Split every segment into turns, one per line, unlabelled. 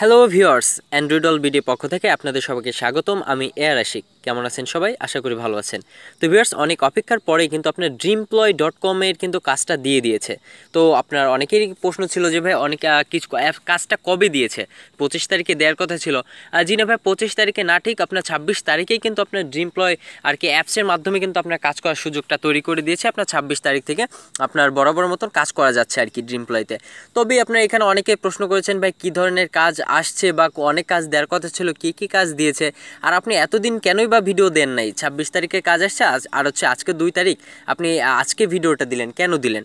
hello viewers অ্যান্ড্রয়েডল BD পক্ষ থেকে আপনাদের সবাইকে স্বাগতম আমি এয়ার আশিক কেমন আছেন সবাই আশা করি ভালো আছেন তো ভিউয়ার্স অনেক অপেক্ষার পরে কিন্তু আপনার ড্রিমপ্লয় ডট কমের কিন্তু কাজটা দিয়ে দিয়েছে তো আপনার অনেকেরই প্রশ্ন ছিল যে ভাই অনেক কিছু কাজটা কবে দিয়েছে পঁচিশ তারিখে দেওয়ার কথা ছিল জি না ভাই পঁচিশ তারিখে না ঠিক আপনার ছাব্বিশ তারিখেই কিন্তু আপনার ড্রিমপ্লয় আর কি অ্যাপসের মাধ্যমে কিন্তু আপনার কাজ করার সুযোগটা তৈরি করে দিয়েছে আপনার ছাব্বিশ তারিখ থেকে আপনার বরাবর মতন কাজ করা যাচ্ছে আর কি ড্রিমপ্লয়তে তবে আপনার এখানে অনেকে প্রশ্ন করেছেন ভাই কী ধরনের কাজ আসছে বা অনেক কাজ দেওয়ার কথা ছিল কী কী কাজ দিয়েছে আর আপনি এতদিন কেনই বা বা ভিডিও দেন নাই ছাব্বিশ তারিখে কাজ আসছে আর হচ্ছে আজকে দুই তারিখ আপনি আজকে ভিডিওটা দিলেন কেন দিলেন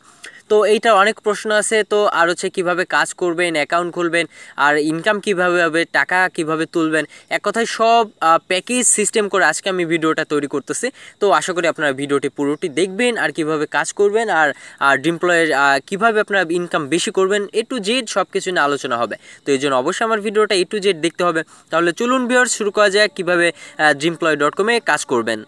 তো এইটা অনেক প্রশ্ন আছে তো আর হচ্ছে কীভাবে কাজ করবেন অ্যাকাউন্ট খুলবেন আর ইনকাম কীভাবে হবে টাকা কিভাবে তুলবেন এক কথায় সব প্যাকেজ সিস্টেম করে আজকে আমি ভিডিওটা তৈরি করতেছি তো আশা করি আপনারা ভিডিওটি পুরোটি দেখবেন আর কিভাবে কাজ করবেন আর আর ডিমপ্লয়ের কীভাবে আপনারা ইনকাম বেশি করবেন এ টু জেড সব কিছু নিয়ে আলোচনা হবে তো এই জন্য অবশ্যই আমার ভিডিওটা এ টু জেড দেখতে হবে তাহলে চলুন বিয়ার শুরু করা যায় কীভাবে ডিমপ্লয় ডট কমে কাজ করবেন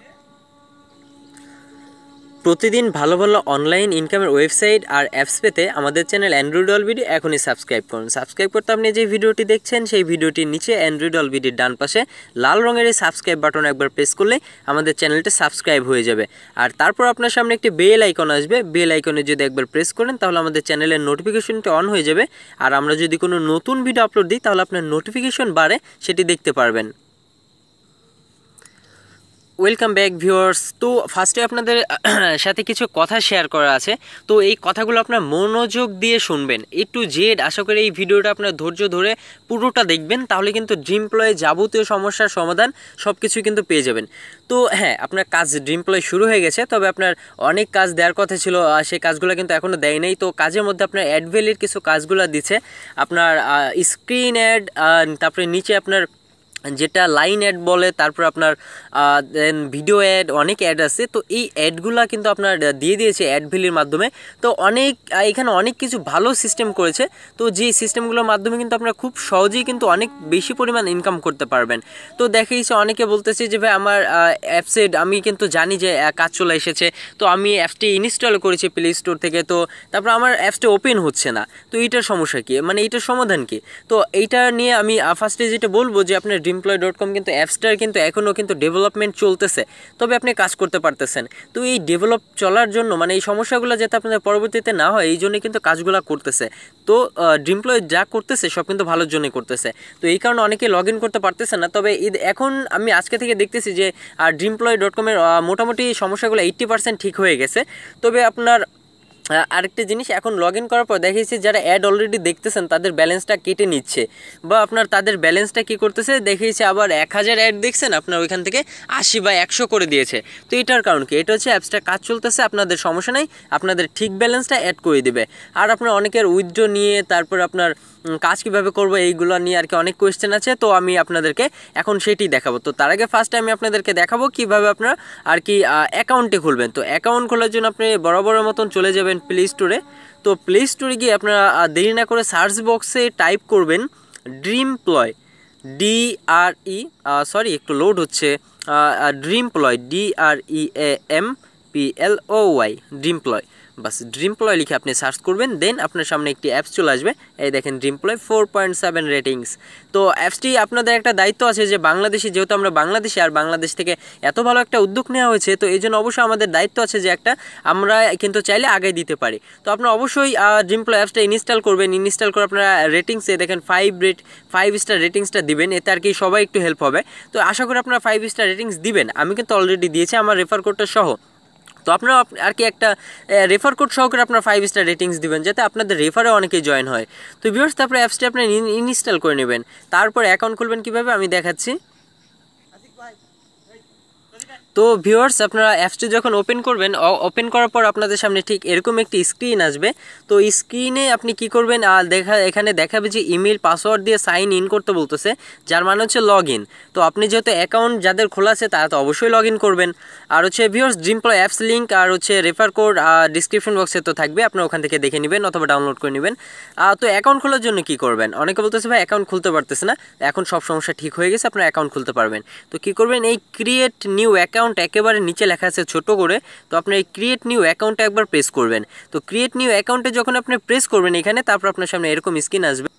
প্রতিদিন ভালো ভালো অনলাইন ইনকামের ওয়েবসাইট আর অ্যাপস পেতে আমাদের চ্যানেল অ্যান্ড্রয়েড বিডি এখনই সাবস্ক্রাইব করুন সাবস্ক্রাইব করতে আপনি যে ভিডিওটি দেখছেন সেই ভিডিওটির নিচে অ্যান্ড্রয়েড বিডির ডান পাশে লাল রঙের এই সাবস্ক্রাইব বাটন একবার প্রেস করলে আমাদের চ্যানেলটা সাবস্ক্রাইব হয়ে যাবে আর তারপর আপনার সামনে একটি বেল আইকন আসবে বেল আইকনে যদি একবার প্রেস করেন তাহলে আমাদের চ্যানেলের নোটিফিকেশনটি অন হয়ে যাবে আর আমরা যদি কোনো নতুন ভিডিও আপলোড দিই তাহলে আপনার নোটিফিকেশন বাড়ে সেটি দেখতে পারবেন ওয়েলকাম ব্যাক ভিউয়ার্স তো ফার্স্টে আপনাদের সাথে কিছু কথা শেয়ার করা আছে তো এই কথাগুলো আপনার মনোযোগ দিয়ে শুনবেন একটু জেড আশা করি এই ভিডিওটা আপনার ধৈর্য ধরে পুরোটা দেখবেন তাহলে কিন্তু ড্রিমপ্লয়ে যাবতীয় সমস্যার সমাধান সব কিছুই কিন্তু পেয়ে যাবেন তো হ্যাঁ আপনার কাজ ড্রিমপ্লয় শুরু হয়ে গেছে তবে আপনার অনেক কাজ দেওয়ার কথা ছিল সেই কাজগুলো কিন্তু এখনও দেয় নাই তো কাজের মধ্যে আপনার অ্যাডভেলের কিছু কাজগুলো দিচ্ছে আপনার স্ক্রিন অ্যাড তারপরে নিচে আপনার যেটা লাইন অ্যাড বলে তারপর আপনার দেন ভিডিও অ্যাড অনেক অ্যাড আছে তো এই অ্যাডগুলা কিন্তু আপনার দিয়ে দিয়েছে অ্যাড ভিলির মাধ্যমে তো অনেক এখানে অনেক কিছু ভালো সিস্টেম করেছে তো যে সিস্টেমগুলোর মাধ্যমে কিন্তু আপনারা খুব সহজেই কিন্তু অনেক বেশি পরিমাণ ইনকাম করতে পারবেন তো দেখা অনেকে বলতেছে যে ভাই আমার অ্যাপসেড আমি কিন্তু জানি যে কাজ চলে এসেছে তো আমি অ্যাপসটি ইনস্টল করেছি প্লে স্টোর থেকে তো তারপর আমার অ্যাপসটি ওপেন হচ্ছে না তো এইটার সমস্যা কী মানে এইটার সমাধান কী তো এইটা নিয়ে আমি ফার্স্টে যেটা বলবো যে আপনার এমপ্লয় ডট কম কিন্তু অ্যাপসটার কিন্তু এখনও কিন্তু ডেভেলপমেন্ট চলতেছে তবে আপনি কাজ করতে পারতেছেন তো এই ডেভেলপ চলার জন্য মানে এই সমস্যাগুলো যাতে আপনাদের পরবর্তীতে না হয় এই জন্যই কিন্তু কাজগুলো করতেছে তো ডিমপ্লয় যা করতেছে সব কিন্তু ভালোর জন্যই করতেছে তো এই কারণে অনেকে লগ ইন করতে পারতেছে না তবে এখন আমি আজকে থেকে দেখতেছি যে আর ডিমপ্লয় ডট কমের মোটামুটি সমস্যাগুলো এইট্টি পার্সেন্ট ঠিক হয়ে গেছে তবে আপনার আরেকটা জিনিস এখন লগ ইন করার পর দেখিয়েছি যারা অ্যাড অলরেডি দেখতেছেন তাদের ব্যালেন্সটা কেটে নিচ্ছে বা আপনার তাদের ব্যালেন্সটা কী করতেছে দেখিয়েছে আবার এক হাজার অ্যাড দেখছেন আপনার ওইখান থেকে আশি বা একশো করে দিয়েছে তো এটার কারণ কি এটা হচ্ছে অ্যাপসটা কাজ চলতেছে আপনাদের সমস্যা নেই আপনাদের ঠিক ব্যালেন্সটা অ্যাড করে দেবে আর আপনার অনেকের উইথড্র নিয়ে তারপর আপনার কাজ কীভাবে করবো এইগুলো নিয়ে আর কি অনেক কোয়েশ্চেন আছে তো আমি আপনাদেরকে এখন সেটি দেখাবো তো তার আগে ফার্স্টে আমি আপনাদেরকে দেখাবো কিভাবে আপনারা আর কি অ্যাকাউন্টটি খুলবেন তো অ্যাকাউন্ট খোলার জন্য আপনি বরাবরের মতন চলে যাবেন প্লে স্টোরে তো প্লে স্টোরে গিয়ে আপনারা দেরি না করে সার্চ বক্সে টাইপ করবেন Dreamploy D R E sorry একটু লোড হচ্ছে Dreamploy E A M P L O Y Dreamploy বাস ড্রিমপ্লয় লিখে আপনি সার্চ করবেন দেন আপনার সামনে একটি অ্যাপস চলে আসবে এই দেখেন Dreamploy four point seven ratings তো অ্যাপসটি আপনাদের একটা দায়িত্ব আছে যে বাংলাদেশে যেহেতু আমরা বাংলাদেশে আর বাংলাদেশ থেকে এত ভালো একটা উদ্যোগ নেওয়া হয়েছে তো এই জন্য অবশ্যই আমাদের দায়িত্ব আছে যে একটা আমরা কিন্তু চাইলে আগে দিতে পারি তো আপনারা অবশ্যই ড্রিমপ্লয় অ্যাপসটা ইনস্টল করবেন ইনস্টল করে আপনারা রেটিংসে দেখেন ফাইভ রেট ফাইভ স্টার রেটিংসটা দিবেন এতে আর কি সবাই একটু হেল্প হবে তো আশা করি আপনারা ফাইভ স্টার রেটিংস দিবেন আমি কিন্তু অলরেডি দিয়েছি আমার রেফার কোডটা সহ তো আপনারা আর কি একটা রেফার কোড সহকারে আপনার ফাইভ স্টার রেটিংস দিবেন যাতে আপনাদের রেফারে অনেকেই জয়েন হয় তো ভিউর্স তারপরে অ্যাপসটি আপনি ইনস্টল করে নেবেন তারপর অ্যাকাউন্ট খুলবেন কীভাবে আমি দেখাচ্ছি তো ভিউয়ার্স আপনারা অ্যাপসটি যখন ওপেন করবেন ওপেন করার পর আপনাদের সামনে ঠিক এরকম একটি স্ক্রিন আসবে তো স্ক্রিনে আপনি কি করবেন আর দেখা এখানে দেখাবে যে ইমেল পাসওয়ার্ড দিয়ে সাইন ইন করতে বলতেছে যার মানে হচ্ছে লগ ইন তো আপনি যেহেতু অ্যাকাউন্ট যাদের খোলা আছে তারা তো অবশ্যই লগ ইন করবেন আর হচ্ছে ভিউয়ার্স জিম্পল অ্যাপস লিঙ্ক আর হচ্ছে রেফার কোড ডিসক্রিপশন বক্সে তো থাকবে আপনারা ওখান থেকে দেখে নেবেন অথবা ডাউনলোড করে নেবেন তো অ্যাকাউন্ট খোলার জন্য কি করবেন অনেকে বলতেছে ভাই অ্যাকাউন্ট খুলতে পারতেছে না এখন সব সমস্যা ঠিক হয়ে গেছে আপনার অ্যাকাউন্ট খুলতে পারবেন তো কি করবেন এই ক্রিয়েট নিউ অ্যাকাউন্ট অ্যাকাউন্ট একেবারে নিচে লেখা আছে ছোট করে তো আপনি এই ক্রিয়েট নিউ অ্যাকাউন্টে একবার প্রেস করবেন তো ক্রিয়েট নিউ অ্যাকাউন্টে যখন আপনি প্রেস করবেন এখানে তারপর আপনার সামনে এরকম স্ক্রিন আসবে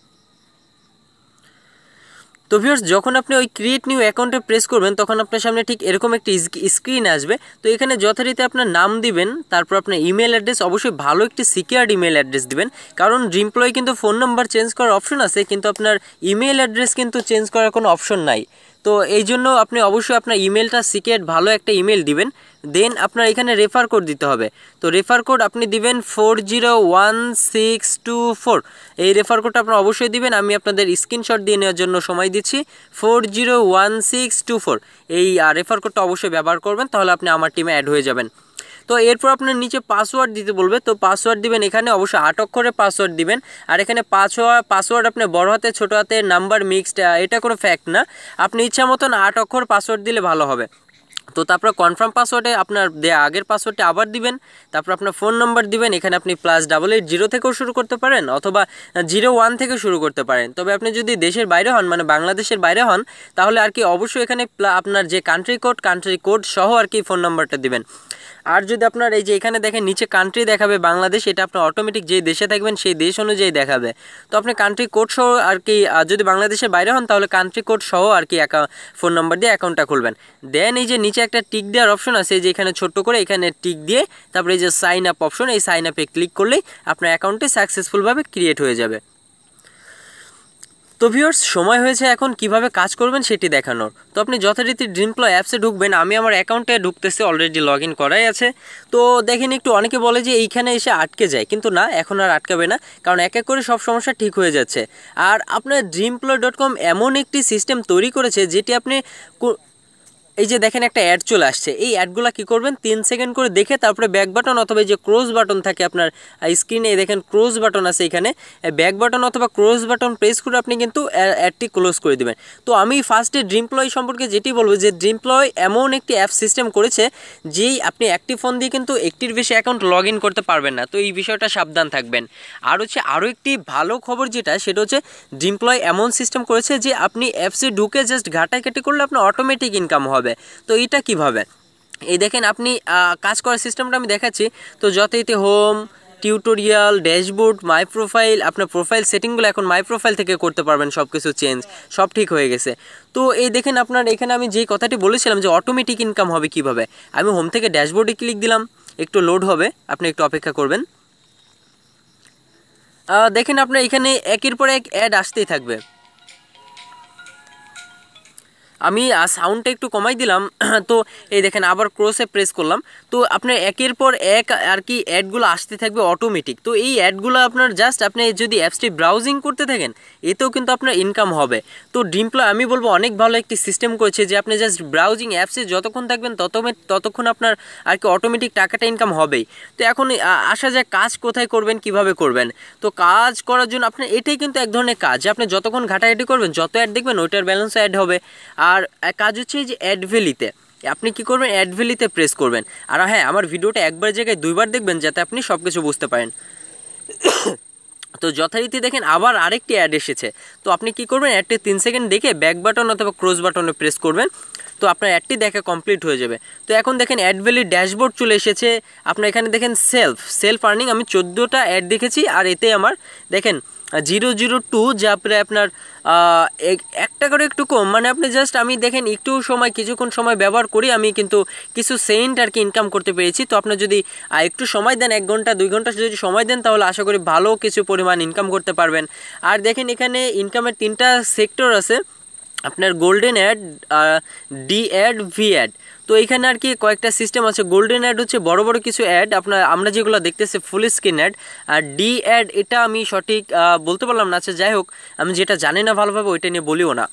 তো ভিউর্স যখন আপনি ওই ক্রিয়েট নিউ অ্যাকাউন্টে প্রেস করবেন তখন আপনার সামনে ঠিক এরকম একটি স্ক্রিন আসবে তো এখানে যথারীতি আপনার নাম দিবেন তারপর আপনার ইমেল অ্যাড্রেস অবশ্যই ভালো একটি সিকিয়ার্ড ইমেল অ্যাড্রেস দিবেন কারণ রিমপ্লয় কিন্তু ফোন নাম্বার চেঞ্জ করার অপশন আছে কিন্তু আপনার ইমেল অ্যাড্রেস কিন্তু চেঞ্জ করার কোনো অপশন নাই তো এই জন্য আপনি অবশ্যই আপনার ইমেলটা সিক্রেট ভালো একটা ইমেল দিবেন দেন আপনার এখানে রেফার কোড দিতে হবে তো রেফার কোড আপনি দিবেন four zero one six two four এই রেফার কোডটা আপনার অবশ্যই দিবেন আমি আপনাদের স্ক্রিনশট দিয়ে নেওয়ার জন্য সময় দিচ্ছি four zero one six two four এই রেফার কোডটা অবশ্যই ব্যবহার করবেন তাহলে আপনি আমার টিমে অ্যাড হয়ে যাবেন তো এরপর আপনার নিচে পাসওয়ার্ড দিতে বলবে তো পাসওয়ার্ড দিবেন এখানে অবশ্যই আট অক্ষরে পাসওয়ার্ড দিবেন আর এখানে পাসওয়ার্ড পাসওয়ার্ড আপনি বড় হাতে ছোটো হাতে নাম্বার মিক্সড এটা কোনো ফ্যাক্ট না আপনি ইচ্ছা মতন আট অক্ষর পাসওয়ার্ড দিলে ভালো হবে তো তারপর কনফার্ম পাসওয়ার্ডে আপনার দেয়া আগের পাসওয়ার্ডটি আবার দিবেন তারপর আপনার ফোন নম্বর দিবেন এখানে আপনি প্লাস ডাবল এইট জিরো থেকেও শুরু করতে পারেন অথবা জিরো ওয়ান থেকে শুরু করতে পারেন তবে আপনি যদি দেশের বাইরে হন মানে বাংলাদেশের বাইরে হন তাহলে আর কি অবশ্যই এখানে আপনার যে কান্ট্রি কোড কান্ট্রি কোড সহ আর কি ফোন নম্বরটা দিবেন আর যদি আপনার এই যে এখানে দেখেন নিচে কান্ট্রি দেখাবে বাংলাদেশ এটা আপনার অটোমেটিক যে দেশে থাকবেন সেই দেশ অনুযায়ী দেখাবে তো আপনি কান্ট্রি কোড সহ আর কি যদি বাংলাদেশের বাইরে হন তাহলে কান্ট্রি কোড সহ আর কি ফোন নাম্বার দিয়ে অ্যাকাউন্টটা খুলবেন দেন এই যে নিচে একটা টিক দেওয়ার অপশন আছে যে এখানে ছোট্ট করে এখানে টিক দিয়ে তারপরে এই যে সাইন আপ অপশন এই সাইন আপে ক্লিক করলেই আপনার অ্যাকাউন্টটি সাকসেসফুলভাবে ক্রিয়েট হয়ে যাবে তো ভিউর্স সময় হয়েছে এখন কিভাবে কাজ করবেন সেটি দেখানোর তো আপনি যথারীতি ড্রিমপ্লয় অ্যাপসে ঢুকবেন আমি আমার অ্যাকাউন্টে ঢুকতেছি অলরেডি লগ ইন করাই আছে তো দেখেন একটু অনেকে বলে যে এইখানে এসে আটকে যায় কিন্তু না এখন আর আটকাবে না কারণ এক এক করে সব সমস্যা ঠিক হয়ে যাচ্ছে আর আপনার ড্রিমপ্লয় ডট কম এমন একটি সিস্টেম তৈরি করেছে যেটি আপনি এই যে দেখেন একটা অ্যাড চলে আসছে এই অ্যাডগুলো কি করবেন তিন সেকেন্ড করে দেখে তারপরে ব্যাক বাটন অথবা যে ক্রোজ বাটন থাকে আপনার স্ক্রিনে দেখেন ক্রোজ বাটন আছে এখানে ব্যাক বাটন অথবা ক্রোজ বাটন প্রেস করে আপনি কিন্তু অ্যাডটি ক্লোজ করে দেবেন তো আমি ফার্স্টে ড্রিমপ্লয় সম্পর্কে যেটি বলবো যে ড্রিমপ্লয় এমন একটি অ্যাপ সিস্টেম করেছে যেই আপনি একটি ফোন দিয়ে কিন্তু একটির বেশি অ্যাকাউন্ট লগ ইন করতে পারবেন না তো এই বিষয়টা সাবধান থাকবেন আর হচ্ছে আরও একটি ভালো খবর যেটা সেটা হচ্ছে ড্রিমপ্লয় এমন সিস্টেম করেছে যে আপনি অ্যাপসে ঢুকে জাস্ট ঘাটাঘাটি করলে আপনার অটোমেটিক ইনকাম হবে তো এটা কিভাবে এই দেখেন আপনি কাজ করার সিস্টেমটা আমি দেখাচ্ছি তো যথারীতি home tutorial dashboard my profile আপনার প্রোফাইল সেটিংগুলো এখন মাই প্রোফাইল থেকে করতে পারবেন সব কিছু চেঞ্জ সব ঠিক হয়ে গেছে তো এই দেখেন আপনার এখানে আমি যে কথাটি বলেছিলাম যে অটোমেটিক ইনকাম হবে কিভাবে আমি হোম থেকে ড্যাশবোর্ডে ক্লিক দিলাম একটু লোড হবে আপনি একটু অপেক্ষা করবেন দেখেন আপনার এখানে একের পর এক অ্যাড আসতেই থাকবে আমি সাউন্ডটা একটু কমাই দিলাম তো এই দেখেন আবার ক্রসে প্রেস করলাম তো আপনার একের পর এক আর কি অ্যাডগুলো আসতে থাকবে অটোমেটিক তো এই অ্যাডগুলো আপনার জাস্ট আপনি যদি অ্যাপসটি ব্রাউজিং করতে থাকেন এতেও কিন্তু আপনার ইনকাম হবে তো ডিমপ্লা আমি বলবো অনেক ভালো একটি সিস্টেম করেছে যে আপনি জাস্ট ব্রাউজিং অ্যাপসে যতক্ষণ থাকবেন তত ততক্ষণ আপনার আর কি অটোমেটিক টাকাটা ইনকাম হবেই তো এখন আসা যায় কাজ কোথায় করবেন কিভাবে করবেন তো কাজ করার জন্য আপনার এটাই কিন্তু এক ধরনের কাজ আপনি যতক্ষণ ঘাটাঘাটি করবেন যত অ্যাড দেখবেন ওইটার ব্যালেন্স অ্যাড হবে আর কাজ হচ্ছে যে অ্যাডভেলিতে আপনি কি করবেন অ্যাডভেলিতে প্রেস করবেন আর হ্যাঁ আমার ভিডিওটা একবার জায়গায় দুইবার দেখবেন যাতে আপনি সব কিছু বুঝতে পারেন তো যথারীতি দেখেন আবার আরেকটি অ্যাড এসেছে তো আপনি কি করবেন অ্যাডটি তিন সেকেন্ড দেখে ব্যাক বাটন অথবা ক্রস বাটনে প্রেস করবেন তো আপনার অ্যাডটি দেখে কমপ্লিট হয়ে যাবে তো এখন দেখেন অ্যাডভ্যালির ড্যাশবোর্ড চলে এসেছে আপনার এখানে দেখেন সেলফ সেলফ আর্নিং আমি চোদ্দোটা অ্যাড দেখেছি আর এতে আমার দেখেন জিরো জিরো টু যা আপনি আপনার একটা করে একটু কম মানে আপনি জাস্ট আমি দেখেন একটু সময় কিছুক্ষণ সময় ব্যবহার করি আমি কিন্তু কিছু সেন্ট আর কি ইনকাম করতে পেরেছি তো আপনি যদি একটু সময় দেন এক ঘন্টা দুই ঘন্টা যদি সময় দেন তাহলে আশা করি ভালো কিছু পরিমাণ ইনকাম করতে পারবেন আর দেখেন এখানে ইনকামের তিনটা সেক্টর আছে আপনার golden ad D ad V ad তো এখানে আর কি কয়েকটা সিস্টেম আছে গোল্ডেন অ্যাড হচ্ছে বড় বড় কিছু অ্যাড আপনার আমরা যেগুলো দেখতেছি ফুল স্ক্রিন অ্যাড আর ডি অ্যাড এটা আমি সঠিক বলতে পারলাম না আচ্ছা যাই হোক আমি যেটা জানি না ভালোভাবে ওইটা নিয়ে বলিও না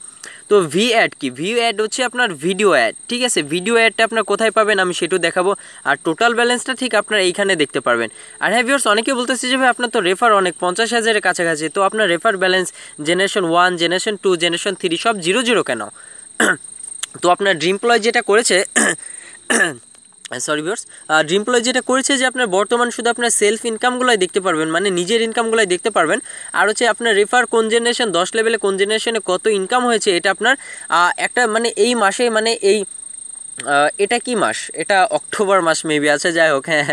তো ভি অ্যাড কি ভি অ্যাড হচ্ছে আপনার ভিডিও অ্যাড ঠিক আছে ভিডিও অ্যাডটা আপনার কোথায় পাবেন আমি সেটাও দেখাবো আর টোটাল ব্যালেন্সটা ঠিক আপনার এইখানে দেখতে পারবেন আর হ্যাঁ ভিওর্স অনেকে বলতেছে যে ভাই আপনার তো রেফার অনেক পঞ্চাশ হাজারের কাছাকাছি তো আপনার refer balance generation one generation two generation three সব জিরো জিরো কেন তো আপনার ড্রিমপ্লয় যেটা করেছে সরি ভিউর্স ড্রিমপ্লয় যেটা করেছে যে আপনার বর্তমান শুধু আপনার সেলফ ইনকামগুলোই দেখতে পারবেন মানে নিজের ইনকামগুলোই দেখতে পারবেন আর হচ্ছে আপনার রেফার কোন জেনারেশন দশ লেভেলে কোন জেনারেশনে কত ইনকাম হয়েছে এটা আপনার একটা মানে এই মাসে মানে এই এটা কি মাস এটা অক্টোবর মাস মেবি আছে যাই হোক হ্যাঁ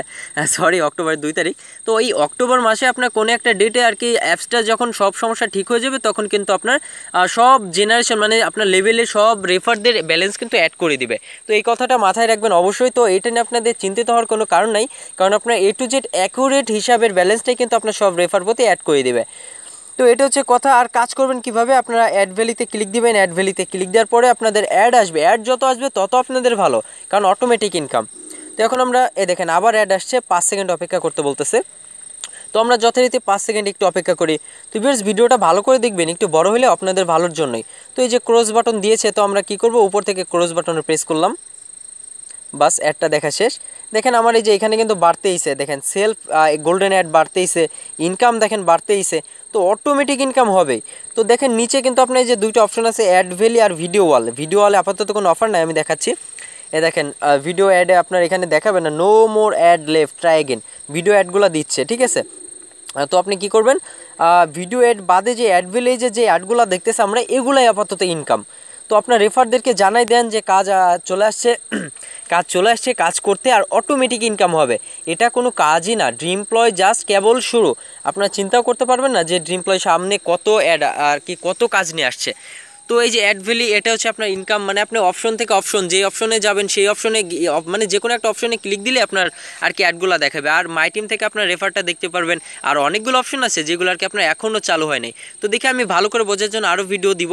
সরি হ্যাঁ, হ্যাঁ, অক্টোবর দুই তারিখ তো এই অক্টোবর মাসে আপনার কোনো একটা ডেটে আর কি অ্যাপসটা যখন সব সমস্যা ঠিক হয়ে যাবে তখন কিন্তু আপনার সব জেনারেশন মানে আপনার লেভেলে সব রেফারদের ব্যালেন্স কিন্তু অ্যাড করে দিবে তো এই কথাটা মাথায় রাখবেন অবশ্যই তো এটা নিয়ে আপনাদের চিন্তিত হওয়ার কোনো কারণ নাই কারণ আপনার এ টু জেড অ্যাকুরেট হিসাবের ব্যালেন্সটাই কিন্তু আপনার সব রেফার প্রতি অ্যাড করে দেবে তো এটা হচ্ছে কথা আর কাজ করবেন কিভাবে আপনারা অ্যাড ভ্যালিতে ক্লিক দিবেন অ্যাড ভ্যালিতে ক্লিক দেওয়ার পরে আপনাদের অ্যাড আসবে অ্যাড যত আসবে তত আপনাদের ভালো কারণ অটোমেটিক ইনকাম তো এখন আমরা এ দেখেন আবার অ্যাড আসছে পাঁচ সেকেন্ড অপেক্ষা করতে বলতেছে তো আমরা যথারীতি পাঁচ সেকেন্ড একটু অপেক্ষা করি তো ভিউয়ার্স ভিডিওটা ভালো করে দেখবেন একটু বড় হলে আপনাদের ভালোর জন্যই তো এই যে ক্রস বাটন দিয়েছে তো আমরা কি করব উপর থেকে ক্রস বাটনে প্রেস করলাম বাস অ্যাডটা দেখা শেষ দেখেন আমার এই যে এখানে কিন্তু বাড়তেইছে দেখেন সেলফ গোল্ডেন অ্যাড বাড়তেইছে ইনকাম দেখেন বাড়তেইছে তো অটোমেটিক ইনকাম হবেই তো দেখেন নিচে কিন্তু আপনার যে দুইটা অপশন আছে অ্যাড ভ্যালি আর ভিডিও ওয়াল ভিডিও ওয়ালে আপাতত কোনো অফার নাই আমি দেখাচ্ছি এ দেখেন ভিডিও অ্যাডে আপনার এখানে দেখাবে না no more ad left try again video অ্যাডগুলো দিচ্ছে ঠিক আছে তো আপনি কি করবেন ভিডিও অ্যাড বাদে যে অ্যাড ভিলেজে যে অ্যাডগুলো দেখতেছে আমরা এগুলাই আপাতত ইনকাম তো আপনার রেফারদেরকে জানাই দেন যে কাজ চলে আসছে কাজ চলে আসছে কাজ করতে আর অটোমেটিক ইনকাম হবে এটা কোনো কাজই না ড্রিমপ্লয় জাস্ট কেবল শুরু আপনারা চিন্তাও করতে পারবেন না যে ড্রিমপ্লয় সামনে কত অ্যাড আর কি কত কাজ নিয়ে আসছে তো এই যে অ্যাড ভ্যালি এটা হচ্ছে আপনার ইনকাম মানে আপনি অপশন থেকে অপশন যে অপশনে যাবেন সেই অপশনে মানে যে কোনো একটা অপশনে ক্লিক দিলে আপনার আর কি অ্যাডগুলো দেখাবে আর মাই টিম থেকে আপনার রেফারটা দেখতে পারবেন আর অনেকগুলো অপশন আছে যেগুলো আর কি আপনার এখনও চালু হয়নি তো দেখে আমি ভালো করে বোঝার জন্য আরও ভিডিও দিব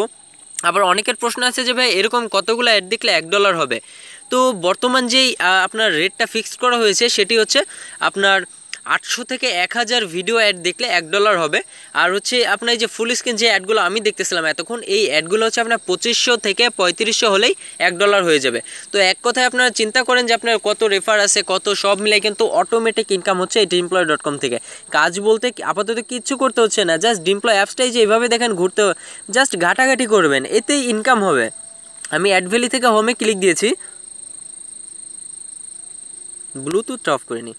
আবার অনেকের প্রশ্ন আছে যে ভাই এরকম কতগুলো অ্যাড দেখলে এক ডলার হবে তো বর্তমান যেই আপনার রেটটা ফিক্সড করা হয়েছে সেটি হচ্ছে আপনার আটশো থেকে এক হাজার ভিডিও অ্যাড দেখলে এক ডলার হবে আর হচ্ছে আপনার যে ফুল স্ক্রিন যে অ্যাডগুলো আমি দেখতেছিলাম এতক্ষণ এই অ্যাডগুলো হচ্ছে আপনার পঁচিশশো থেকে পঁয়ত্রিশশো হলেই এক ডলার হয়ে যাবে তো এক কথায় আপনারা চিন্তা করেন যে আপনার কত রেফার আছে কত সব মিলে কিন্তু অটোমেটিক ইনকাম হচ্ছে এই ডিমপ্লয় ডট কম থেকে কাজ বলতে আপাতত কিচ্ছু করতে হচ্ছে না জাস্ট ডিমপ্লয় অ্যাপসটাই যে এইভাবে দেখেন ঘুরতে জাস্ট ঘাটাঘাটি করবেন এতেই ইনকাম হবে আমি অ্যাডভেলি থেকে হোমে ক্লিক দিয়েছি ব্লুটুথ অফ করে নিই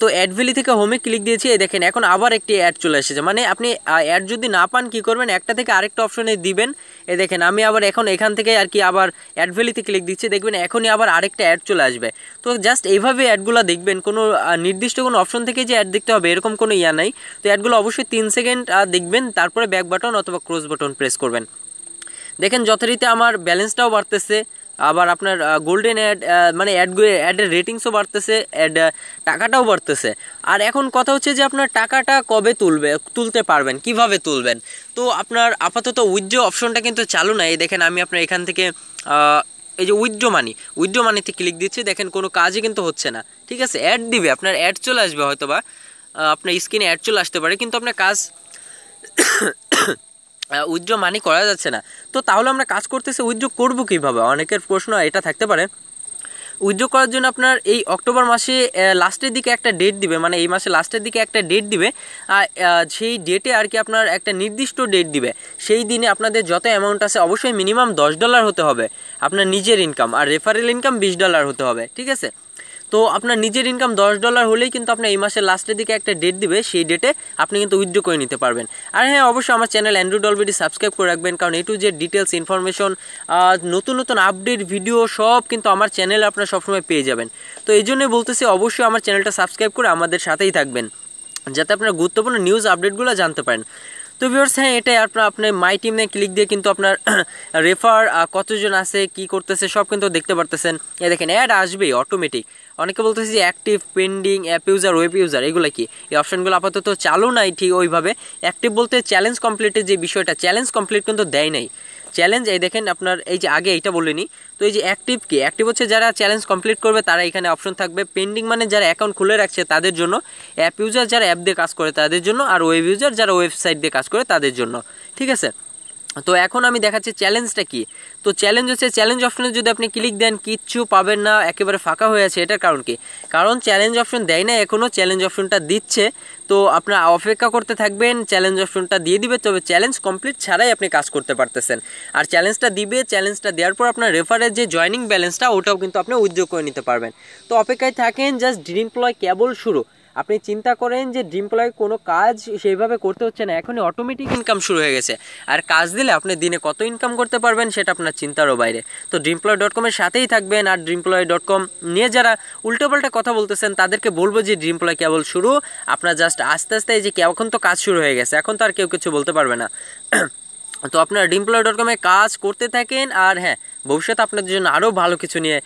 তো অ্যাড ভ্যালি থেকে হোমে ক্লিক দিয়েছি এই দেখেন এখন আবার একটি অ্যাড চলে এসেছে মানে আপনি অ্যাড যদি না পান কি করবেন একটা থেকে আরেকটা অপশনে দিবেন এ দেখেন আমি আবার এখন এখান থেকে আর কি আবার অ্যাড ভ্যালিতে ক্লিক দিচ্ছি দেখবেন এখনই আবার আরেকটা অ্যাড চলে আসবে তো জাস্ট এইভাবে অ্যাডগুলো দেখবেন কোনো নির্দিষ্ট কোনো অপশন থেকে যে অ্যাড দেখতে হবে এরকম কোনো ইয়া নাই তো অ্যাডগুলো অবশ্যই তিন সেকেন্ড দেখবেন তারপরে ব্যাক বাটন অথবা ক্রস বাটন প্রেস করবেন দেখেন যথারীতি আমার ব্যালেন্সটাও বাড়তেছে আবার আপনার গোল্ডেন অ্যাড মানে অ্যাড অ্যাডের রেটিংসও বাড়তেছে অ্যাড টাকাটাও বাড়তেছে আর এখন কথা হচ্ছে যে আপনার টাকাটা কবে তুলবে তুলতে পারবেন কিভাবে তুলবেন তো আপনার আপাতত উইথড্র অপশনটা কিন্তু চালু নাই দেখেন আমি আপনার এখান থেকে এই যে উইথড্র মানি উইথড্র মানিতে ক্লিক দিচ্ছি দেখেন কোনো কাজই কিন্তু হচ্ছে না ঠিক আছে অ্যাড দিবে আপনার অ্যাড চলে আসবে হয়তো বা আপনার স্ক্রিনে অ্যাড চলে আসতে পারে কিন্তু আপনার কাজ উইথড্র মানি করা যাচ্ছে না তো তাহলে আমরা কাজ করতেছি উইথড্র করবো কীভাবে অনেকের প্রশ্ন এটা থাকতে পারে উইথড্র করার জন্য আপনার এই অক্টোবর মাসে লাস্টের দিকে একটা ডেট দিবে মানে এই মাসে লাস্টের দিকে একটা ডেট দিবে আর সেই ডেটে আর কি আপনার একটা নির্দিষ্ট ডেট দিবে সেই দিনে আপনাদের যত অ্যামাউন্ট আছে অবশ্যই মিনিমাম দশ ডলার হতে হবে আপনার নিজের ইনকাম আর রেফারেল ইনকাম বিশ ডলার হতে হবে ঠিক আছে তো আপনার নিজের ইনকাম দশ ডলার হলেই কিন্তু আপনার এই মাসের লাস্টের দিকে একটা ডেট দিবে সেই ডেটে আপনি কিন্তু উইথড্রো করে নিতে পারবেন আর হ্যাঁ অবশ্যই আমার চ্যানেল অ্যান্ড্রু ডলবেডি সাবস্ক্রাইব করে রাখবেন কারণ এটু যে ডিটেলস ইনফরমেশন নতুন নতুন আপডেট ভিডিও সব কিন্তু আমার চ্যানেলে আপনার সবসময় পেয়ে যাবেন তো এই জন্যই বলতেছি অবশ্যই আমার চ্যানেলটা সাবস্ক্রাইব করে আমাদের সাথেই থাকবেন যাতে আপনার গুরুত্বপূর্ণ নিউজ আপডেটগুলো জানতে পারেন তো ভিউয়ার্স হ্যাঁ এটাই আপনার আপনার মাই টিম নিয়ে ক্লিক দিয়ে কিন্তু আপনার রেফার কতজন আছে কি করতেছে সব কিন্তু দেখতে পারতেছেন এ দেখেন অ্যাড আসবেই অটোমেটিক অনেকে বলতেছে যে active pending app user web user এগুলো কি এই অপশানগুলো আপাতত চালু নাই ঠিক ওইভাবে অ্যাক্টিভ বলতে চ্যালেঞ্জ কমপ্লিটের যে বিষয়টা চ্যালেঞ্জ কমপ্লিট কিন্তু দেয় নাই চ্যালেঞ্জ এই দেখেন আপনার এই যে আগে এইটা বলিনি তো এই যে অ্যাক্টিভ কি অ্যাক্টিভ হচ্ছে যারা চ্যালেঞ্জ কমপ্লিট করবে তারা এখানে অপশন থাকবে পেন্ডিং মানে যারা অ্যাকাউন্ট খুলে রাখছে তাদের জন্য অ্যাপ ইউজার যারা অ্যাপ দিয়ে কাজ করে তাদের জন্য আর ওয়েব ইউজার যারা ওয়েবসাইট দিয়ে কাজ করে তাদের জন্য ঠিক আছে তো এখন আমি দেখাচ্ছি চ্যালেঞ্জটা কি তো চ্যালেঞ্জ হচ্ছে চ্যালেঞ্জ অপশনে যদি আপনি ক্লিক দেন কিচ্ছু পাবেন না একেবারে ফাঁকা হয়ে আছে এটার কারণ কি কারণ চ্যালেঞ্জ অপশন দেয় না এখনও চ্যালেঞ্জ অপশনটা দিচ্ছে তো আপনার অপেক্ষা করতে থাকবেন চ্যালেঞ্জ অপশনটা দিয়ে দিবে তবে চ্যালেঞ্জ কমপ্লিট ছাড়াই আপনি কাজ করতে পারতেছেন আর চ্যালেঞ্জটা দিবে চ্যালেঞ্জটা দেওয়ার পর আপনার রেফারের যে জয়নিং ব্যালেন্সটা ওটাও কিন্তু আপনি উদ্যোগ করে নিতে পারবেন তো অপেক্ষায় থাকেন জাস্ট ড্রিম প্লয় কেবল শুরু আপনি চিন্তা করেন যে ড্রিমপ্লয় কোনো কাজ সেইভাবে করতে হচ্ছে না এখনই অটোমেটিক ইনকাম শুরু হয়ে গেছে আর কাজ দিলে আপনি দিনে কত ইনকাম করতে পারবেন সেটা আপনার চিন্তারও বাইরে তো ড্রিমপ্লয় ডট কমের সাথেই থাকবেন আর ড্রিমপ্লয় ডট কম নিয়ে যারা উল্টোপাল্টা কথা বলতেছেন তাদেরকে বলবো যে প্লাই কেবল শুরু আপনার জাস্ট আস্তে আস্তে এই যে এখন তো কাজ শুরু হয়ে গেছে এখন তো আর কেউ কিছু বলতে পারবে না তো আপনার ডিমপ্লয় ডট কমে কাজ করতে থাকেন আর হ্যাঁ ভবিষ্যতে আপনাদের জন্য আরও ভালো কিছু নিয়ে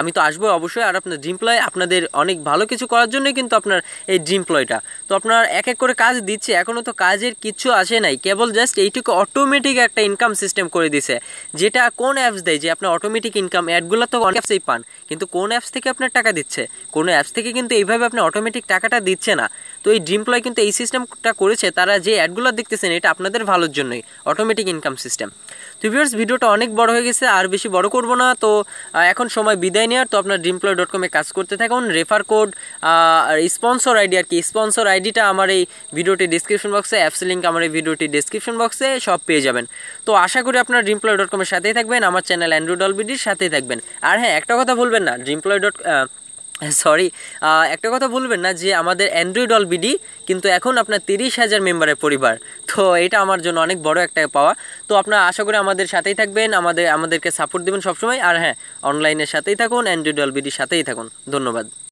আমি তো আসবো অবশ্যই আর আপনার ড্রিমপ্লয় আপনাদের অনেক ভালো কিছু করার জন্যই কিন্তু আপনার এই ড্রিমপ্লয়টা তো আপনার এক এক করে কাজ দিচ্ছে এখনও তো কাজের কিছু আসে নাই কেবল জাস্ট এইটুকু অটোমেটিক একটা ইনকাম সিস্টেম করে দিছে যেটা কোন অ্যাপস দেয় যে আপনার অটোমেটিক ইনকাম অ্যাডগুলো তো অনেক অ্যাপসেই পান কিন্তু কোন অ্যাপস থেকে আপনার টাকা দিচ্ছে কোনো অ্যাপস থেকে কিন্তু এইভাবে আপনি অটোমেটিক টাকাটা দিচ্ছে না তো এই ডিমপ্লয় কিন্তু এই সিস্টেমটা করেছে তারা যে অ্যাডগুলো দেখতেছেন এটা আপনাদের ভালোর জন্যই অটোমেটিক ইনকাম সিস্টেম তো ভিউয়ার্স ভিডিওটা অনেক বড় হয়ে গেছে আর বেশি বড় করব না তো এখন সময় বিদায় নেওয়ার তো আপনার ডিমপ্লয় ডট কমে কাজ করতে থাকুন রেফার কোড আর স্পন্সর আইডি আর কি স্পন্সর আইডিটা আমার এই ভিডিওটি ডিসক্রিপশন বক্সে অ্যাপস লিঙ্ক আমার এই ভিডিওটি ডিসক্রিপশন বক্সে সব পেয়ে যাবেন তো আশা করি আপনার ডিমপ্লয় ডট কমের সাথেই থাকবেন আমার চ্যানেল অ্যান্ড্রয়েড অলবিডির সাথেই থাকবেন আর হ্যাঁ একটা কথা ভুলবেন না ডিমপ্লয় ডট সরি একটা কথা বলবেন না যে আমাদের অ্যান্ড্রয়েড বিডি কিন্তু এখন আপনার তিরিশ হাজার মেম্বারের পরিবার তো এটা আমার জন্য অনেক বড় একটা পাওয়া তো আপনারা আশা করি আমাদের সাথেই থাকবেন আমাদের আমাদেরকে সাপোর্ট দেবেন সবসময় আর হ্যাঁ অনলাইনের সাথেই থাকুন অ্যান্ড্রয়েড বিডির সাথেই থাকুন ধন্যবাদ